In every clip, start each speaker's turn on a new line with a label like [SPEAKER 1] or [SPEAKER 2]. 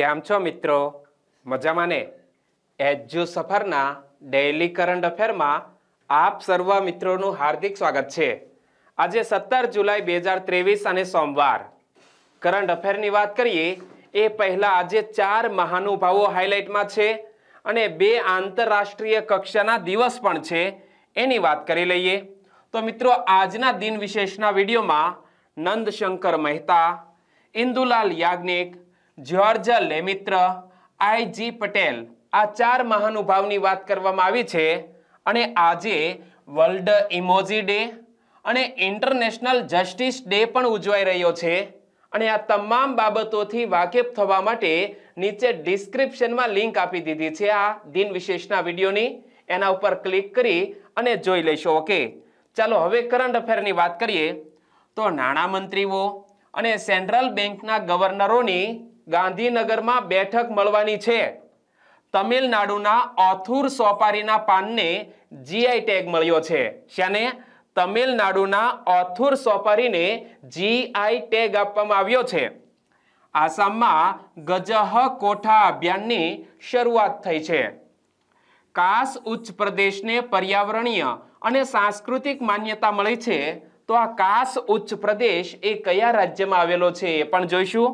[SPEAKER 1] કેમ છો મિત્રો મજામાં ને એજ્યુ સફરના ડેઇલી કરંટ અફેરમાં આપ સર્વ મિત્રોનું હાર્દિક સ્વાગત છે આજે સત્તર જુલાઈ બે હજાર ત્રેવીસ અને સોમવાર કરંટ અફેરની વાત કરીએ એ પહેલાં આજે ચાર મહાનુભાવો હાઇલાઇટમાં છે અને બે આંતરરાષ્ટ્રીય કક્ષાના દિવસ પણ છે એની વાત કરી લઈએ તો મિત્રો આજના દિન વિશેષના વિડીયોમાં Nandshankar Mehta Indulal Yagnik George Lemaitre I G Patel આ ચાર મહાનુભાવની વાત કરવામાં આવી છે અને આજે વર્લ્ડ ઇમોજી ડે અને ઇન્ટરનેશનલ જસ્ટિસ ડે પણ ઉજવાઈ રહ્યો છે અને આ તમામ બાબતોથી વાકેફ થવા માટે નીચે ડિસ્ક્રિપ્શનમાં લિંક આપી દીધી છે આ દિન વિશેષના વિડીયોની એના ઉપર ક્લિક કરી અને જોઈ લેશો ઓકે ચાલો હવે કરંટ અફેરની વાત કરીએ તો નાણામંત્રીઓ અને સેન્ટ્રલ બેંકના ગવર્નરોની ગાંધીનગરમાં બેઠક મળવાની છે તમિલનાડુના ઓથુર સોપારીના પાનને જીઆઈ ટેગ મળ્યો છે શાને તમિલનાડુના ઓથુર સોપારીને જીઆઈ ટેગ આપવામાં આવ્યો છે આસામમાં ગજહ કોઠા અભિયાનની શરૂઆત થઈ છે કાસ ઉચ્ચ પ્રદેશને પર્યાવરણીય અને સાંસ્કૃતિક માન્યતા મળી છે તો આ કાસ ઉચ્ચ પ્રદેશ એ કયા રાજ્યમાં આવેલો છે એ પણ જોઈશું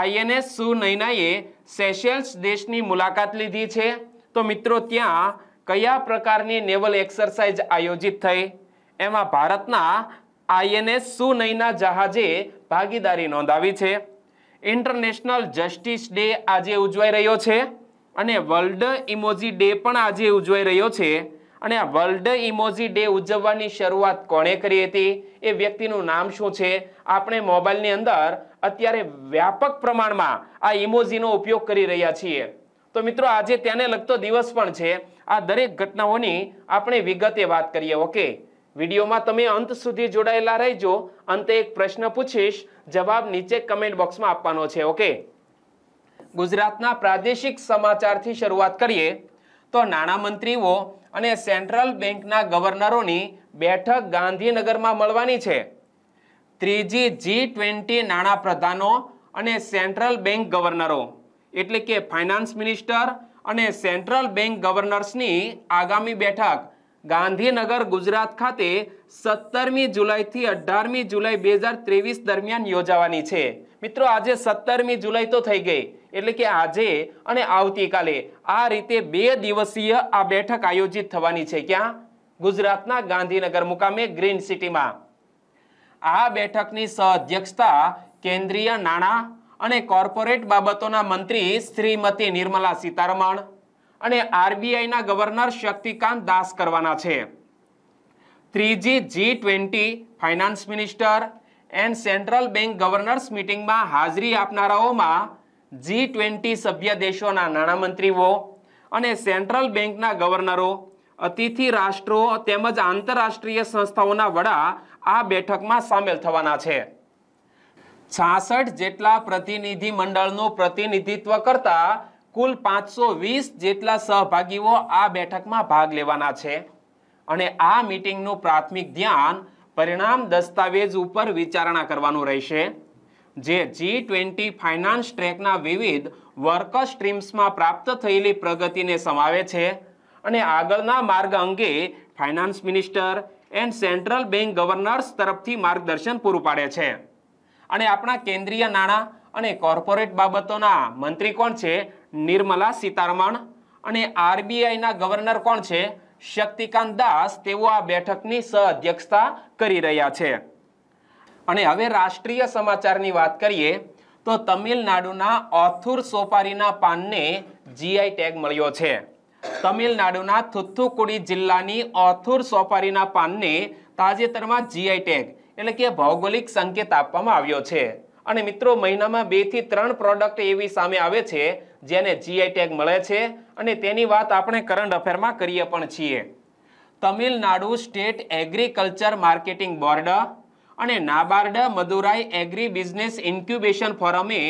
[SPEAKER 1] આઈએનએસ સુનૈનાએ સેશેલ્સ દેશની મુલાકાત લીધી છે તો મિત્રો ત્યાં કયા પ્રકારની નેવલ એક્સરસાઇઝ આયોજિત થઈ એમાં ભારતના આઈએનએસ સુનૈના જહાજે ભાગીદારી નોંધાવી છે ઇન્ટરનેશનલ જસ્ટિસ ડે આજે ઉજવાઈ રહ્યો છે અને વર્લ્ડ ઇમોજી ડે પણ આજે ઉજવાઈ રહ્યો છે અને આ વર્લ્ડ ઇમોજી ડે ઉજવવાની શરૂઆત કોણે કરી હતી એ વ્યક્તિનું નામ શું છે આપણે મોબાઈલની અંદર અત્યારે વ્યાપક પ્રમાણમાં આ ઇમોજીનો ઉપયોગ કરી રહ્યા છીએ તો મિત્રો આજે તેને લગતો દિવસ પણ છે આ દરેક ઘટનાઓની આપણે વિગતે વાત કરીએ ઓકે વિડીયોમાં તમે અંત સુધી જોડાયેલા રહેજો અંતે એક પ્રશ્ન પૂછીશ જવાબ નીચે કમેન્ટ બોક્સમાં આપવાનો છે ઓકે ગુજરાતના પ્રાદેશિક સમાચારથી શરૂઆત કરીએ તો નાણામંત્રીઓ અને સેન્ટ્રલ બેંકના ગવર્નરોની બેઠક ગાંધીનગરમાં મળવાની છે ત્રીજી જી ટ્વેન્ટી નાણાં પ્રધાનો અને સેન્ટ્રલ બેંક ગવર્નરો એટલે કે ફાઇનાન્સ મિનિસ્ટર અને સેન્ટ્રલ બેંક ગવર્નર્સની આગામી બેઠક ગાંધીનગર ગુજરાત ખાતે સત્તરમી જુલાઈથી અઢારમી જુલાઈ બે હજાર ત્રેવીસ દરમિયાન યોજાવાની છે મિત્રો આજે સત્તરમી જુલાઈ તો થઈ ગઈ એટલે કે આજે અને આવતીકાલે આ રીતે બે દિવસીય આ બેઠક આયોજિત થવાની છે ક્યાં ગુજરાતના ગાંધીનગર મુકામે ગ્રીન સિટીમાં આ બેઠકની સહઅધ્યક્ષતા કેન્દ્રીય નાણાં અને કોર્પોરેટ બાબતોના મંત્રી શ્રીમતી નિર્મલા સીતારમણ અને આરબીઆઈના ગવર્નર શક્તિકાંત દાસ કરવાના છે ત્રીજી G twenty finance minister and central bank governors મિટિંગમાં હાજરી આપનારાઓમાં જી ટ્વેન્ટી સભ્ય દેશોના નાણામંત્રીઓ અને સેન્ટ્રલ બેંકના ગવર્નરો અતિથિ રાષ્ટ્રો તેમજ આંતરરાષ્ટ્રીય સંસ્થાઓના વડા આ બેઠકમાં સામેલ થવાના છે છાસઠ જેટલા પ્રતિનિધિ મંડળનું પ્રતિનિધિત્વ કરતા કુલ પાંચસો વીસ જેટલા સહભાગીઓ આ બેઠકમાં ભાગ લેવાના છે અને આ મીટિંગનું પ્રાથમિક ધ્યાન પરિણામ દસ્તાવેજ ઉપર વિચારણા કરવાનું રહેશે જે જી ટ્વેન્ટી ફાઇનાન્સ ટ્રેકના વિવિધ વર્કર સ્ટ્રીમ્સમાં પ્રાપ્ત થયેલી પ્રગતિને સમાવે છે અને આગળના માર્ગ અંગે finance minister and central bank governors તરફથી માર્ગદર્શન પૂરું પાડે છે અને આપણા કેન્દ્રીય નાણાં અને કોર્પોરેટ બાબતોના મંત્રી કોણ છે નિર્મલા સીતારમણ અને આરબીઆઈના ગવર્નર કોણ છે શક્તિકાંત દાસ તેઓ આ બેઠકની સહ અધ્યક્ષતા કરી રહ્યા છે અને હવે રાષ્ટ્રીય સમાચારની વાત કરીએ તો તમિલનાડુના ઓથુર સોપારીના પાનને જીઆઈ ટેગ મળ્યો છે તમિલનાડુના થુથુકુડી જિલ્લાની ઓથુર સોપારીના પાનને તાજેતરમાં જીઆઈ ટેગ એટલે કે ભૌગોલિક સંકેત આપવામાં આવ્યો છે અને મિત્રો મહિનામાં બે થી ત્રણ પ્રોડક્ટ એવી સામે આવે છે જેને જીઆઈ ટેગ મળે છે અને તેની વાત આપણે કરંટ અફેરમાં કરીએ પણ છીએ Tamil Nadu state agriculture marketing board અને NABARD Madurai agri business incubation ફોરમે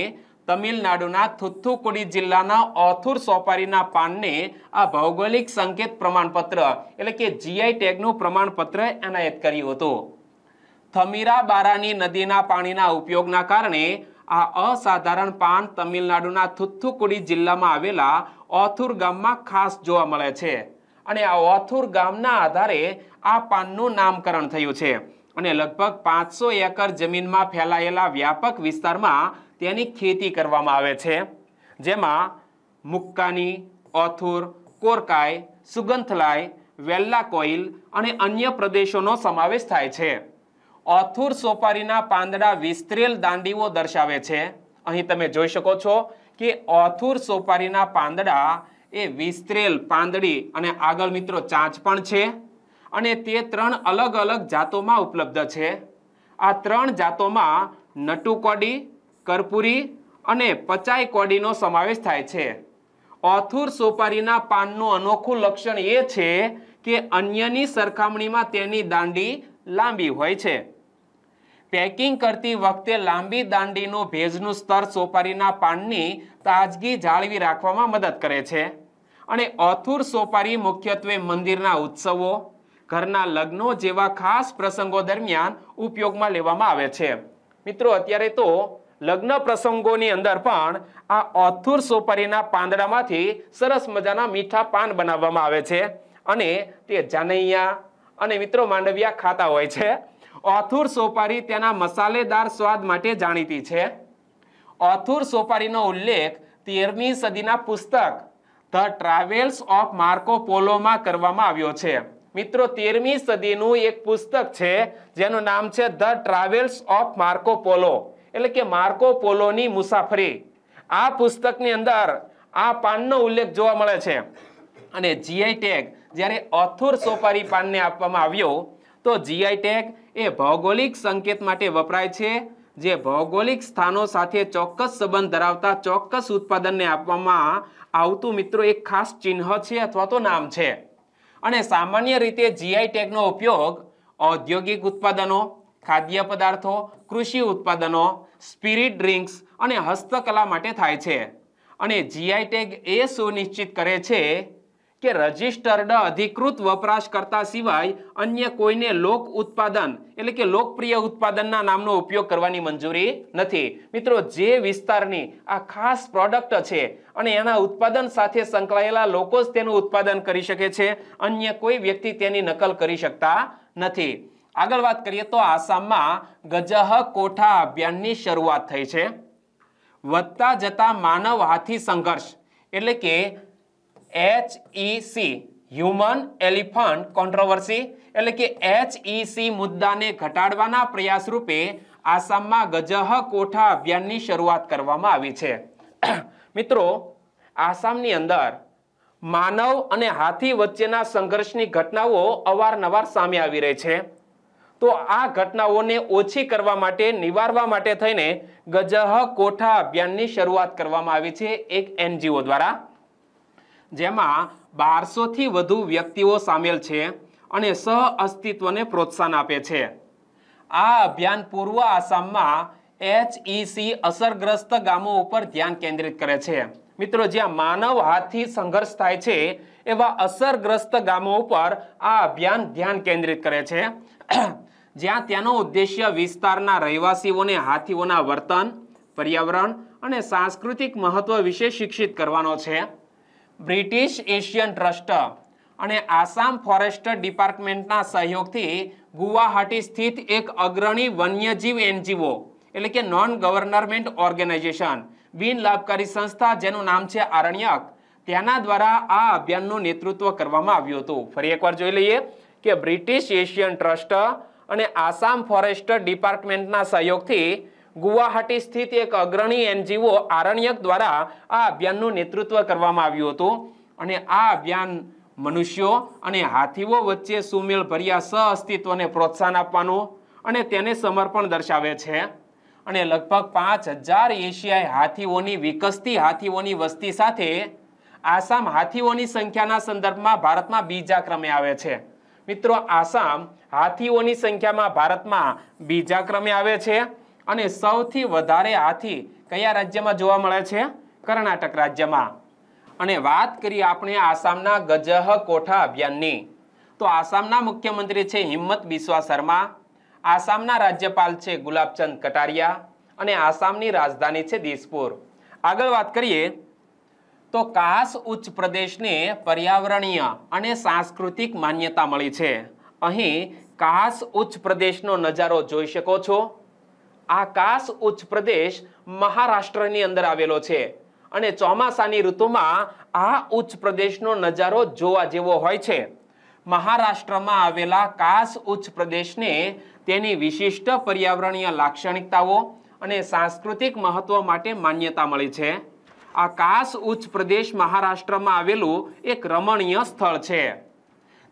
[SPEAKER 1] તમિલનાડુના થુથુકુડી જિલ્લાના ઓથુર સોપારીના પાનને આ ભૌગોલિક સંકેત પ્રમાણપત્ર એટલે કે જીઆઈ ટેગનું પ્રમાણપત્ર એનાયત કર્યું હતું થમીરાબારાની નદીના પાણીના ઉપયોગના કારણે આ અસાધારણ પાન તમિલનાડુના થુથુકુડી જિલ્લામાં આવેલા ઓથુર ગામમાં ખાસ જોવા મળે છે અને આ ઓથુર ગામના આધારે આ પાનનું નામકરણ થયું છે અને લગભગ પાંચસો એકર જમીનમાં ફેલાયેલા વ્યાપક વિસ્તારમાં તેની ખેતી કરવામાં આવે છે જેમાં મુક્કાની ઓથુર કોરકાય સુગંથલાય વેલ્લા કોઇલ અને અન્ય પ્રદેશોનો સમાવેશ થાય છે ઓથુર સોપારીના પાંદડા વિસ્તરેલ દાંડીઓ દર્શાવે છે અહીં તમે જોઈ શકો છો કે ઓથુર સોપારીના પાંદડા એ વિસ્તરેલ પાંદડી અને આગળ મિત્રો ચાંચ પણ છે અને તે ત્રણ અલગ અલગ જાતોમાં ઉપલબ્ધ છે આ ત્રણ જાતોમાં નટુકોડી કર્પૂરી અને પચાઈ કોડીનો સમાવેશ થાય છે ઓથુર સોપારીના પાનનું અનોખું લક્ષણ એ છે કે અન્યની સરખામણીમાં તેની દાંડી લાંબી હોય છે પેકિંગ કરતી વખતે લાંબી દાંડીનો ભેજનું સ્તર સોપારીના પાનની તાજગી જાળવી રાખવામાં મદદ કરે છે અને ઓથુર સોપારી મુખ્યત્વે મંદિરના ઉત્સવો ઘરના લગ્નો જેવા ખાસ પ્રસંગો દરમિયાન ઉપયોગમાં લેવામાં આવે છે મિત્રો અત્યારે તો લગ્ન પ્રસંગોની અંદર પણ આ ઓથુર સોપારીના પાંદડામાંથી સરસ મજાના મીઠા પાન બનાવવામાં આવે છે અને તે જાનૈયા અને મિત્રો માંડવિયા ખાતા હોય છે ઓથુર સોપારી તેના મસાલેદાર સ્વાદ માટે જાણીતી છે ઓથુર સોપારીનો ઉલ્લેખ તેરમી સદીના પુસ્તક ધ ટ્રાવેલ્સ ઓફ માર્કો પોલોમાં કરવામાં આવ્યો છે મિત્રો તેરમી સદીનું એક પુસ્તક છે જેનું નામ છે the travels of Marco Polo એટલે કે માર્કો પોલોની મુસાફરી આ પુસ્તકની અંદર આ પાનનો ઉલ્લેખ જોવા મળે છે અને જીઆઈ ટેગ જ્યારે અથુર સોપારી પાનને આપવામાં આવ્યો તો જીઆઈ ટેગ એ ભૌગોલિક સંકેત માટે વપરાય છે જે ભૌગોલિક સ્થાનો સાથે ચોક્કસ સંબંધ ધરાવતા ચોક્કસ ઉત્પાદનને આપવામાં આવતું મિત્રો એક ખાસ ચિહ્ન છે અથવા તો નામ છે અને સામાન્ય રીતે જીઆઈ ટેગનો ઉપયોગ ઔદ્યોગિક ઉત્પાદનો ખાદ્ય પદાર્થો કૃષિ ઉત્પાદનો સ્પિરિટ ડ્રિંક્સ અને હસ્તકલા માટે થાય છે અને જીઆઈ ટેગ એ સુનિશ્ચિત કરે છે કે રજિસ્ટર્ડ અધિકૃત વપરાશકર્તા સિવાય અન્ય કોઈને લોક ઉત્પાદન એટલે કે લોકપ્રિય ઉત્પાદનના નામનો ઉપયોગ કરવાની મંજૂરી નથી મિત્રો જે વિસ્તારની આ ખાસ પ્રોડક્ટ છે અને એના ઉત્પાદન સાથે સંકળાયેલા લોકો જ તેનું ઉત્પાદન કરી શકે છે અન્ય કોઈ વ્યક્તિ તેની નકલ કરી શકતા નથી આગળ વાત કરીએ તો આસામમાં ગજહ કોઠા અભિયાનની શરૂઆત થઈ છે વધતા જતા માનવ હાથી સંઘર્ષ એટલે કે એચઈસી હ્યુમન એલિફન્ટ કોન્ટ્રોવર્સી એટલે કે એચઈસી મુદ્દાને ઘટાડવાના પ્રયાસ રૂપે આસામમાં ગજહ કોઠા અભિયાનની શરૂઆત કરવામાં આવી છે મિત્રો આસામની અંદર માનવ અને હાથી વચ્ચેના સંઘર્ષની ઘટનાઓ અવારનવાર સામે આવી રહી છે તો આ ઘટનાઓને ઓછી કરવા માટે નિવારવા માટે થઈને ગજહ કોઠા અભિયાનની શરૂઆત કરવામાં આવી છે એક એનજીઓ દ્વારા જેમાં બારસોથી વધુ વ્યક્તિઓ સામેલ છે અને સહ અસ્તિત્વને પ્રોત્સાહન આપે છે આ અભિયાન પૂર્વ આસામમાં એચઇસી અસરગ્રસ્ત ગામો ઉપર ધ્યાન કેન્દ્રિત કરે છે મિત્રો જ્યાં માનવ હાથથી સંઘર્ષ થાય છે એવા અસરગ્રસ્ત ગામો ઉપર આ અભિયાન ધ્યાન કેન્દ્રિત કરે છે જ્યાં ત્યાંનો ઉદ્દેશ્ય વિસ્તારના રહેવાસીઓને હાથીઓના વર્તન પર્યાવરણ અને સાંસ્કૃતિક મહત્વ વિશે શિક્ષિત કરવાનો છે બ્રિટિશ એશિયન ટ્રસ્ટ અને આસામ ફોરેસ્ટ ડિપાર્ટમેન્ટના સહયોગથી ગુવાહાટી સ્થિત એક અગ્રણી વન્યજીવ એનજીઓ એટલે કે નોન ગવર્નમેન્ટ ઓર્ગેનાઇઝેશન બિન લાભકારી સંસ્થા જેનું નામ છે આરણ્યક તેના દ્વારા આ અભિયાનનું નેતૃત્વ કરવામાં આવ્યું હતું ફરી એકવાર જોઈ લઈએ કે બ્રિટિશ એશિયન ટ્રસ્ટ અને આસામ ફોરેસ્ટ ડિપાર્ટમેન્ટના સહયોગથી ગુવાહાટી સ્થિત એક અગ્રણી એનજીઓ આરણ્યક દ્વારા આ અભિયાનનું નેતૃત્વ કરવામાં આવ્યું હતું અને આ અભિયાન મનુષ્યો અને હાથીઓ વચ્ચે સુમેળ ભર્યા અસ્તિત્વને પ્રોત્સાહન આપવાનું અને તેને સમર્પણ દર્શાવે છે અને લગભગ પાંચ હજાર એશિયાઈ હાથીઓની વિકસતી હાથીઓની વસ્તી સાથે આસામ હાથીઓની સંખ્યાના સંદર્ભમાં ભારતમાં બીજા ક્રમે આવે છે મિત્રો આસામ હાથીઓની સંખ્યામાં ભારતમાં બીજા ક્રમે આવે છે અને સૌથી વધારે હાથી કયા રાજ્યમાં જોવા મળે છે કર્ણાટક રાજ્યમાં અને વાત કરીએ આપણે આસામના ગજહ કોઠા અભિયાનની તો આસામના મુખ્યમંત્રી છે હિંમત બિસ્વા શર્મા આસામના રાજ્યપાલ છે ગુલાબચંદ કટારિયા અને આસામની રાજધાની છે દિસપુર આગળ વાત કરીએ તો કાસ ઉચ્ચ પ્રદેશને પર્યાવરણીય અને સાંસ્કૃતિક માન્યતા મળી છે અહીં કાસ ઉચ્ચ પ્રદેશનો નજારો જોઈ શકો છો આ કાસ ઉચ્ચ પ્રદેશ મહારાષ્ટ્રની અંદર આવેલો છે અને ચોમાસાની ઋતુમાં આ ઉચ્ચ પ્રદેશનો નજારો જોવા જેવો હોય છે મહારાષ્ટ્રમાં આવેલા કાસ ઉચ્ચ પ્રદેશને તેની વિશિષ્ટ પર્યાવરણીય લાક્ષણિકતાઓ અને સાંસ્કૃતિક મહત્વ માટે માન્યતા મળી છે આકાશ ઉચ્ચ પ્રદેશ મહારાષ્ટ્રમાં આવેલું એક રમણીય સ્થળ છે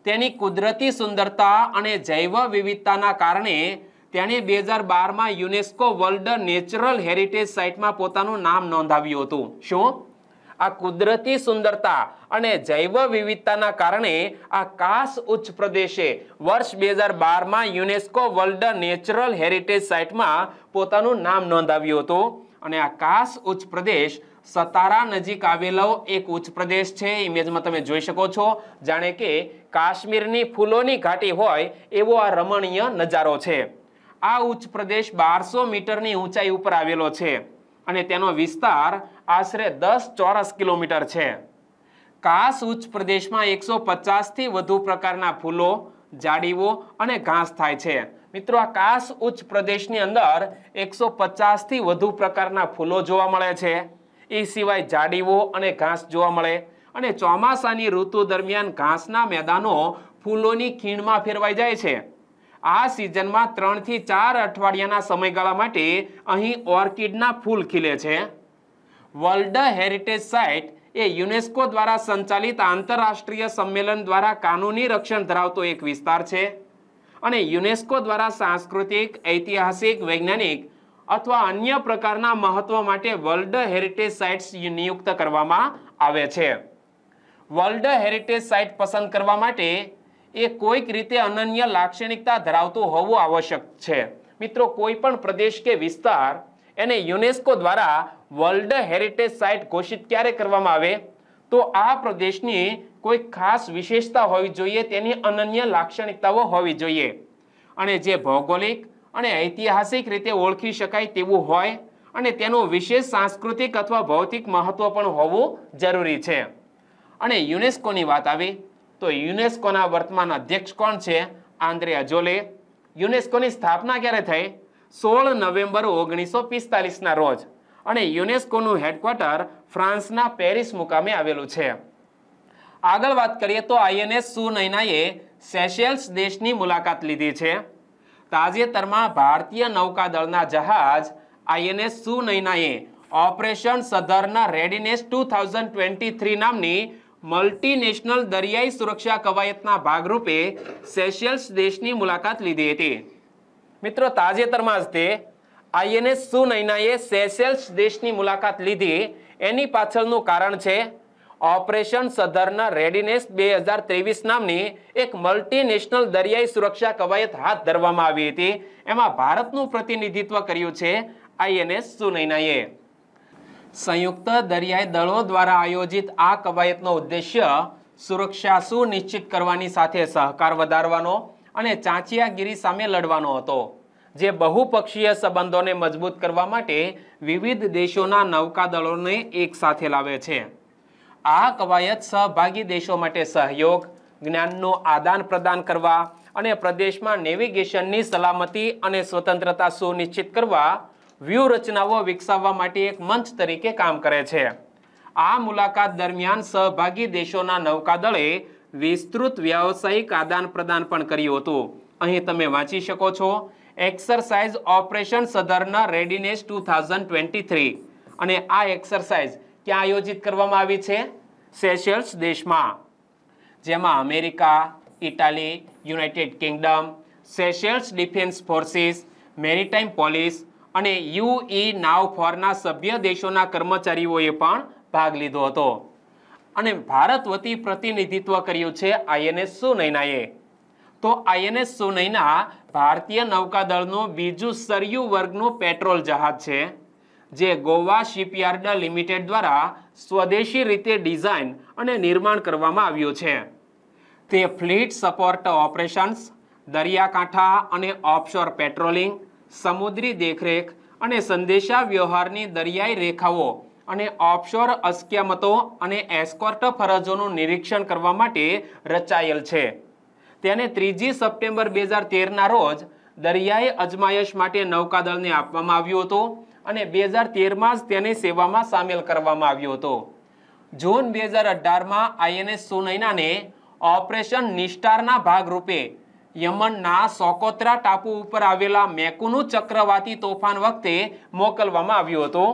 [SPEAKER 1] તેની કુદરતી સુંદરતા અને જૈવ વિવિધતાના કારણે તેણે બે હજાર બારમાં યુનેસ્કો વર્લ્ડ નેચરલ હેરિટેજ સાઇટમાં પોતાનું નામ નોંધાવ્યું હતું શું આ કુદરતી સુંદરતા અને જૈવ વિવિધતાના કારણે આ કાસ ઉચ્ચ પ્રદેશે વર્ષ બે હજાર બારમાં યુનેસ્કો વર્લ્ડ નેચરલ હેરિટેજ સાઇટમાં પોતાનું નામ નોંધાવ્યું હતું અને આ કાસ ઉચ્ચ પ્રદેશ સતારા નજીક આવેલો એક ઉચ્ચ પ્રદેશ છે ઇમેજમાં તમે જોઈ શકો છો જાણે કે કાશ્મીરની ફૂલોની ઘાટી હોય એવો આ રમણીય નજારો છે આ ઉચ્ચ પ્રદેશ બારસો મીટરની ઊંચાઈ ઉપર આવેલો છે અને તેનો વિસ્તાર આશરે દસ ચોરસ કિલોમીટર છે કાશ ઉચ્ચ પ્રદેશમાં એકસો પચાસથી વધુ પ્રકારના ફૂલો જાડીઓ અને ઘાસ થાય છે મિત્રો આ કાશ ઉચ્ચ પ્રદેશની અંદર એકસો પચાસથી વધુ પ્રકારના ફૂલો જોવા મળે છે એ સિવાય ઝાડીઓ અને ઘાસ જોવા મળે અને ચોમાસાની ઋતુ દરમિયાન ઘાસના મેદાનો ફૂલોની ખીણમાં ફેરવાઈ જાય છે આ સિઝનમાં ત્રણથી ચાર અઠવાડિયાના સમયગાળા માટે અહીં ઓર્કિડના ફૂલ ખીલે છે વર્લ્ડ હેરિટેજ સાઇટ એ યુનેસ્કો દ્વારા સંચાલિત આંતરરાષ્ટ્રીય સંમેલન દ્વારા કાનૂની રક્ષણ ધરાવતો એક વિસ્તાર છે અને યુનેસ્કો દ્વારા સાંસ્કૃતિક ઐતિહાસિક વૈજ્ઞાનિક અથવા અન્ય પ્રકારના મહત્વ માટે વર્લ્ડ હેરિટેજ સાઇટ્સ નિયુક્ત કરવામાં આવે છે વર્લ્ડ હેરિટેજ સાઇટ પસંદ કરવા માટે એ કોઈક રીતે અનન્ય લાક્ષણિકતા ધરાવતું હોવું આવશ્યક છે મિત્રો કોઈ પણ પ્રદેશ કે વિસ્તાર એને યુનેસ્કો દ્વારા વર્લ્ડ હેરિટેજ સાઇટ ઘોષિત ક્યારે કરવામાં આવે તો આ પ્રદેશની કોઈ ખાસ વિશેષતા હોવી જોઈએ તેની અનન્ય લાક્ષણિકતાઓ હોવી જોઈએ અને જે ભૌગોલિક અને ઐતિહાસિક રીતે ઓળખી શકાય તેવું હોય અને તેનું વિશેષ સાંસ્કૃતિક અથવા ભૌતિક મહત્વ પણ હોવું જરૂરી છે અને યુનેસ્કોની વાત આવી તો યુનેસ્કોના વર્તમાન અધ્યક્ષ કોણ છે આંદ્રે અજોલે યુનેસ્કોની સ્થાપના ક્યારે થઈ સોળ નવેમ્બર ઓગણીસો પિસ્તાલીસના રોજ અને યુનેસ્કોનું હેડક્વાર્ટર ફ્રાન્સના પેરિસ મુકામે આવેલું છે આગળ વાત કરીએ તો આઈએનએસ સુનૈનાએ સેશેલ્સ દેશની મુલાકાત લીધી છે તાજેતરમાં ભારતીય નૌકાદળના જહાજ આઈએનએસ સુનૈનાએ operation southern readiness two thousand twenty three નામની મલ્ટીનેશનલ દરિયાઈ સુરક્ષા કવાયતના ભાગરૂપે સેશિયલ્સ દેશની મુલાકાત લીધી હતી મિત્રો તાજેતરમાં જ તે આઈએનએસ સુનૈનાએ સેશેલ્સ દેશની મુલાકાત લીધી એની પાછળનું કારણ છે ઓપરેશન સધરના રેડીનેસ બે હજાર ત્રેવીસ નામની એક મલ્ટીનેશનલ દરિયાઈ સુરક્ષા કવાયત હાથ ધરવામાં આવી હતી એમાં ભારતનું પ્રતિનિધિત્વ કર્યું છે આઈએનએસ સુનૈનાએ સંયુક્ત દરિયાઈ દળો દ્વારા આયોજિત આ કવાયતનો ઉદ્દેશ્ય સુરક્ષા સુનિશ્ચિત કરવાની સાથે સહકાર વધારવાનો અને ચાંચિયાગીરી સામે લડવાનો હતો જે બહુપક્ષીય સંબંધોને મજબૂત કરવા માટે વિવિધ દેશોના નૌકાદળોને એકસાથે લાવે છે આ કવાયત સહભાગી દેશો માટે સહયોગ જ્ઞાનનું આદાન પ્રદાન કરવા અને પ્રદેશમાં નેવિગેશનની સલામતી અને સ્વતંત્રતા સુનિશ્ચિત કરવા વ્યૂહરચનાઓ વિકસાવવા માટે એક મંચ તરીકે કામ કરે છે આ મુલાકાત દરમિયાન સહભાગી દેશોના નૌકાદળે વિસ્તૃત વ્યાવસાયિક આદાન પ્રદાન પણ કર્યું હતું અહીં તમે વાંચી શકો છો exercise operation southern readiness two thousand twenty three અને આ એક્સરસાઇઝ ક્યાં આયોજિત કરવામાં આવી છે સેશેલ્સ દેશમાં જેમાં America Italy United Kingdom Seychelles defence forces maritime police અને યુઈ નાવ ફોરના સભ્ય દેશોના કર્મચારીઓએ પણ ભાગ લીધો હતો અને ભારત વતી પ્રતિનિધિત્વ કર્યું છે આઈએનએસ સુનૈનાએ તો આઈએનએસ સુનૈના ભારતીય નૌકાદળનું બીજું સરયુ વર્ગનું પેટ્રોલ જહાજ છે જે ગોવા શિપયાર્ડ લિમિટેડ દ્વારા સ્વદેશી રીતે ડિઝાઇન અને નિર્માણ કરવામાં આવ્યું છે તે ફ્લીટ સપોર્ટ ઓપરેશન્સ દરિયાકાંઠા અને ઓફશોર પેટ્રોલિંગ સમુદ્રી દેખરેખ અને સંદેશા વ્યવહારની દરિયાઈ રેખાઓ અને ઓફશોર અસ્ક્યામતો અને એસ્કોર્ટ ફરજોનું નિરીક્ષણ કરવા માટે રચાયેલ છે તેને ત્રીજી સપ્ટેમ્બર બે હજાર તેરના રોજ દરિયાઈ અજમાયશ માટે નૌકાદળને આપવામાં આવ્યું હતું અને બે હજાર તેરમાં જ તેને સેવામાં સામેલ કરવામાં આવ્યો હતો જૂન બે હજાર અઢારમાં આઈએનએસ સુનૈનાને ઓપરેશન નિષ્ઠારના ભાગરૂપે યમનના સોકોત્રા ટાપુ ઉપર આવેલા મેકુનું ચક્રવાતી તોફાન વખતે મોકલવામાં આવ્યો હતો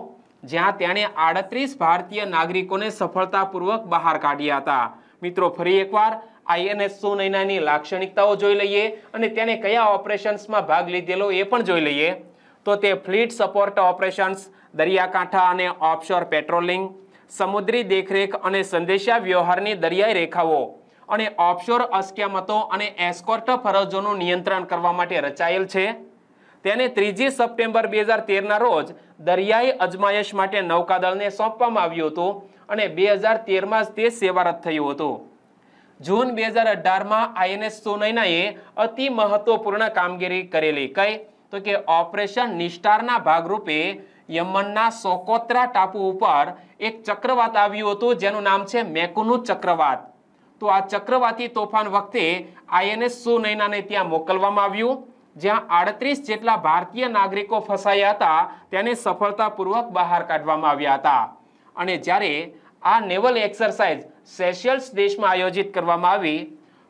[SPEAKER 1] જ્યાં તેણે આડત્રીસ ભારતીય નાગરિકોને સફળતાપૂર્વક બહાર કાઢ્યા હતા મિત્રો ફરી એકવાર આઈએનએસ સુનૈનાની લાક્ષણિકતાઓ જોઈ લઈએ અને તેણે કયા ઓપરેશન્સમાં ભાગ લીધેલો એ પણ જોઈ લઈએ તો તે ફ્લીટ સપોર્ટ ઓપરેશન્સ દરિયાકાંઠા અને ઓફશોર પેટ્રોલિંગ સમુદ્રી દેખરેખ અને સંદેશા વ્યવહારની દરિયાઈ રેખાઓ અને ઓફશોર અસ્ક્યામતો અને એસ્કોર્ટ ફરજોનું નિયંત્રણ કરવા માટે રચાયેલ છે તેને ત્રીજી સપ્ટેમ્બર બે હજાર તેરના રોજ દરિયાઈ અજમાયશ માટે નૌકાદળને સોંપવામાં આવ્યું હતું અને બે હજાર તેરમાં જ તે સેવારત થયું હતું જૂન બે હજાર અઢારમાં આઈએનએસ સોનૈનાએ અતિ મહત્વપૂર્ણ કામગીરી કરેલી કઈ તો કે ઓપરેશન નિષ્ઠારના ભાગરૂપે યમનના સોકોત્રા ટાપુ ઉપર એક ચક્રવાત આવ્યું હતું જેનું નામ છે મેકુનુ ચક્રવાત તો આ ચક્રવાતી તોફાન વખતે આઈએનએસ સુનૈનાને ત્યાં મોકલવામાં આવ્યું જ્યાં આડત્રીસ જેટલા ભારતીય નાગરિકો ફસાયા હતા તેને સફળતાપૂર્વક બહાર કાઢવામાં આવ્યા હતા અને જ્યારે આ નેવલ એક્સરસાઇઝ સેશિયલ્સ દેશમાં આયોજિત કરવામાં આવી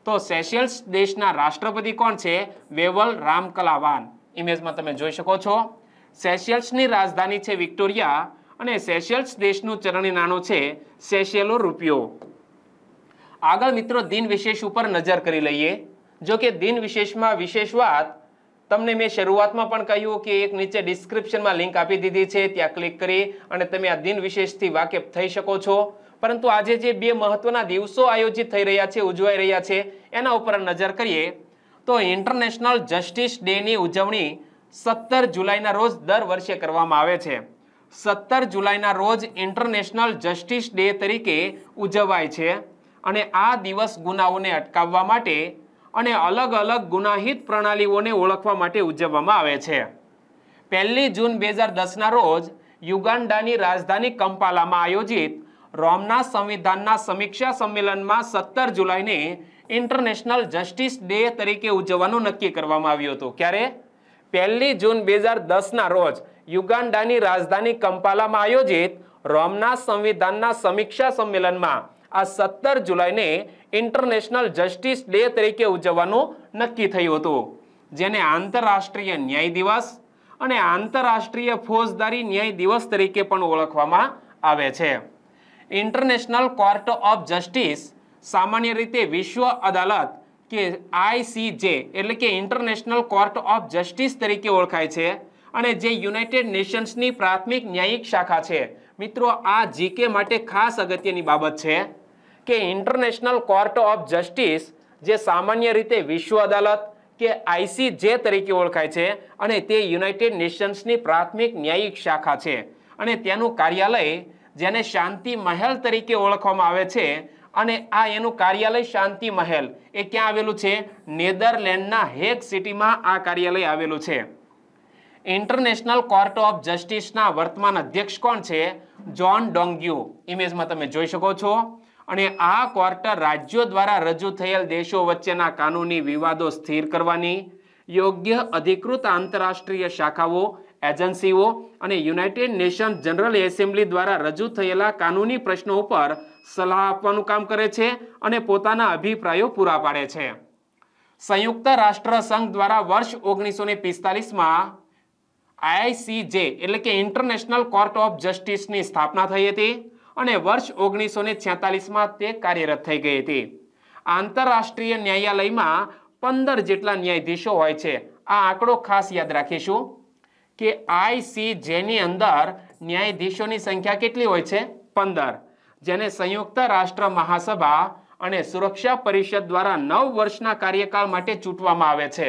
[SPEAKER 1] તો સેશિયલ્સ દેશના રાષ્ટ્રપતિ કોણ છે વેવલ રામકલાવાન ઇમેજમાં તમે જોઈ શકો છો સેશિયલ્સની રાજધાની છે વિક્ટોરિયા અને સેશિયલ્સ દેશનું ચરણી નાણું છે સેશિયલો રૂપિયો આગળ મિત્રો દિન વિશેષ ઉપર નજર કરી લઈએ જો કે દિન વિશેષમાં વિશેષ વાત તમને મેં શરૂઆતમાં પણ કહ્યું કે એક નીચે ડિસ્ક્રિપ્શનમાં લિંક આપી દીધી છે ત્યાં ક્લિક કરી અને તમે આ દિન વિશેષથી વાકેફ થઈ શકો છો પરંતુ આજે જે બે મહત્વના દિવસો આયોજિત થઈ રહ્યા છે ઉજવાઈ રહ્યા છે એના ઉપર નજર કરીએ તો ઇન્ટરનેશનલ જસ્ટિસ ડેની ઉજવણી સત્તર જુલાઈના રોજ દર વર્ષે કરવામાં આવે છે સત્તર જુલાઈના રોજ ઇન્ટરનેશનલ જસ્ટિસ ડે તરીકે ઉજવાય છે અને આ દિવસ ગુનાઓને અટકાવવા માટે અને અલગ અલગ ગુનાહિત પ્રણાલીઓને ઓળખવા માટે ઉજવવામાં આવે છે પહેલી જૂન બે હજાર દસના રોજ યુગાન્ડાની રાજધાની કંપાલામાં આયોજિત રોમના સંવિધાનના સમીક્ષા સંમેલનમાં સત્તર જુલાઈને ઇન્ટરનેશનલ જસ્ટિસ ડે તરીકે ઉજવવાનું નક્કી કરવામાં આવ્યું હતું ક્યારે પહેલી જૂન બે હજાર દસના રોજ યુગાન્ડાની રાજધાની કંપાલામાં આયોજિત રોમના સંવિધાનના સમીક્ષા સંમેલનમાં આ સત્તર જુલાઈને ઇન્ટરનેશનલ જસ્ટિસ ડે તરીકે ઉજવવાનું નક્કી થયું હતું જેને આંતરરાષ્ટ્રીય ન્યાય દિવસ અને આંતરરાષ્ટ્રીય ફોજદારી ન્યાય દિવસ તરીકે પણ ઓળખવામાં આવે છે ઇન્ટરનેશનલ કોર્ટ ઓફ જસ્ટિસ સામાન્ય રીતે વિશ્વ અદાલત કે આઈસીજે એટલે કે ઇન્ટરનેશનલ કોર્ટ ઓફ જસ્ટિસ તરીકે ઓળખાય છે અને જે યુનાઇટેડ નેશન્સની પ્રાથમિક ન્યાયિક શાખા છે મિત્રો આ જીકે માટે ખાસ અગત્યની બાબત છે કે ઇન્ટરનેશનલ કોર્ટ ઓફ જસ્ટિસ જે સામાન્ય રીતે વિશ્વ અદાલત કે આઈસીજે તરીકે ઓળખાય છે અને તે યુનાઇટેડ નેશન્સની પ્રાથમિક ન્યાયિક શાખા છે અને તેનું કાર્યાલય જેને શાંતિ મહેલ તરીકે ઓળખવામાં આવે છે અને આ એનું કાર્યાલય શાંતિ મહેલ એ ક્યાં આવેલું છે નેધરલેન્ડના હેગ સિટીમાં આ કાર્યાલય આવેલું છે ઇન્ટરનેશનલ કોર્ટ ઓફ જસ્ટિસના વર્તમાન અધ્યક્ષ કોણ છે જ્હોન ડોંગ્યુ ઇમેજમાં તમે જોઈ શકો છો અને આ કોર્ટ રાજ્યો દ્વારા રજૂ થયેલ દેશો વચ્ચેના કાનૂની વિવાદો સ્થિર કરવાની યોગ્ય અધિકૃત આંતરરાષ્ટ્રીય શાખાઓ એજન્સીઓ અને યુનાઇટેડ નેશન જનરલ એસેમ્બલી દ્વારા રજૂ થયેલા કાનૂની પ્રશ્નો ઉપર સલાહ આપવાનું કામ કરે છે અને પોતાના અભિપ્રાયો પૂરા પાડે છે સંયુક્ત રાષ્ટ્ર સંઘ દ્વારા વર્ષ ઓગણીસો ને પિસ્તાલીસમાં આઈસીજે એટલે કે ઇન્ટરનેશનલ કોર્ટ ઓફ જસ્ટિસની સ્થાપના થઈ હતી અને વર્ષ ઓગણીસો ને છેતાલીસમાં તે કાર્યરત થઈ ગઈ હતી આંતરરાષ્ટ્રીય ન્યાયાલયમાં પંદર જેટલા ન્યાયાધીશો હોય છે આ આંકડો ખાસ યાદ રાખીશું કે આઈસીજેની અંદર ન્યાયાધીશોની સંખ્યા કેટલી હોય છે પંદર જેને સંયુક્ત રાષ્ટ્ર મહાસભા અને સુરક્ષા પરિષદ દ્વારા નવ વર્ષના કાર્યકાળ માટે ચૂંટવામાં આવે છે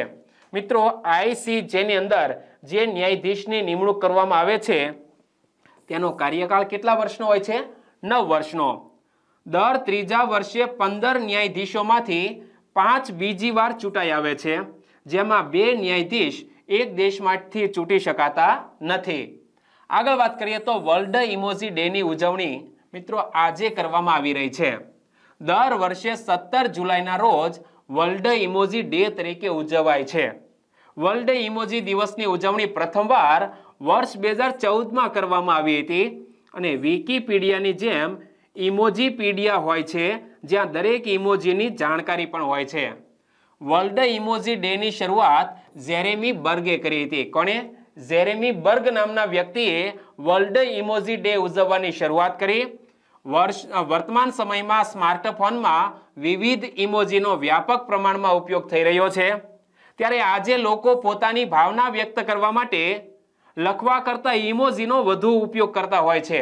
[SPEAKER 1] મિત્રો આઈસીજેની અંદર જે ન્યાયાધીશની નિમણૂક કરવામાં આવે છે તેનો કાર્યકાળ કેટલા વર્ષનો હોય છે નવ વર્ષનો દર ત્રીજા વર્ષે પંદર ન્યાયાધીશોમાંથી પાંચ બીજી વાર ચૂંટાઈ આવે છે જેમાં બે ન્યાયાધીશ એક દેશમાંથી ચૂંટી શકાતા નથી આગળ વાત કરીએ તો વર્લ્ડ ઇમોજી ડેની ઉજવણી મિત્રો આજે કરવામાં આવી રહી છે દર વર્ષે સત્તર જુલાઈના રોજ વર્લ્ડ ઇમોજી ડે તરીકે ઉજવાય છે વર્લ્ડ ઇમોજી દિવસની ઉજવણી પ્રથમવાર વર્ષ બે હજાર ચૌદમાં કરવામાં આવી હતી અને વિકીપીડિયાની જેમ ઇમોજીપીડિયા હોય છે જ્યાં દરેક ઇમોજીની જાણકારી પણ હોય છે વર્લ્ડ ઇમોજી ડેની શરૂઆત ઝેરેમી બર્ગે કરી હતી કોણે ઝેરેમી બર્ગ નામના વ્યક્તિએ વર્લ્ડ ઇમોજી ડે ઉજવવાની શરૂઆત કરી વર્ષ વર્તમાન સમયમાં સ્માર્ટફોનમાં વિવિધ ઇમોજીનો વ્યાપક પ્રમાણમાં ઉપયોગ થઈ રહ્યો છે ત્યારે આજે લોકો પોતાની ભાવના વ્યક્ત કરવા માટે લખવા કરતાં ઇમોજીનો વધુ ઉપયોગ કરતા હોય છે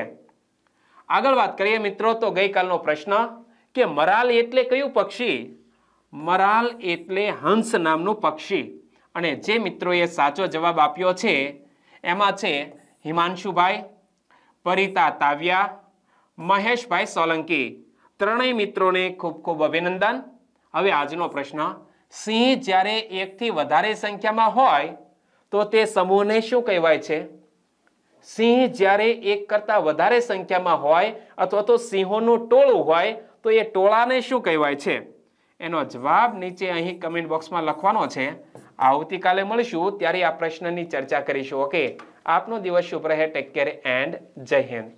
[SPEAKER 1] આગળ વાત કરીએ મિત્રો તો ગઈકાલનો પ્રશ્ન કે મરાલ એટલે કયું પક્ષી મરાલ એટલે હંસ નામનું પક્ષી અને જે મિત્રોએ સાચો જવાબ આપ્યો છે એમાં છે હિમાંશુભાઈ પરિતા તાવ્યા મહેશભાઈ સોલંકી ત્રણેય મિત્રોને ખૂબ ખૂબ અભિનંદન હવે આજનો પ્રશ્ન સિંહ જ્યારે એકથી વધારે સંખ્યામાં હોય તો તે સમૂહને શું કહેવાય છે સિંહ જ્યારે એક કરતાં વધારે સંખ્યામાં હોય અથવા તો સિંહોનું ટોળું હોય તો એ ટોળાને શું કહેવાય છે એનો જવાબ નીચે અહીં કમેન્ટ બોક્સમાં લખવાનો છે આવતીકાલે મળીશું ત્યારે આ પ્રશ્નની ચર્ચા કરીશું ઓકે આપનો દિવસ શુભ રહે ટેક કેર એન્ડ જય હિન્દ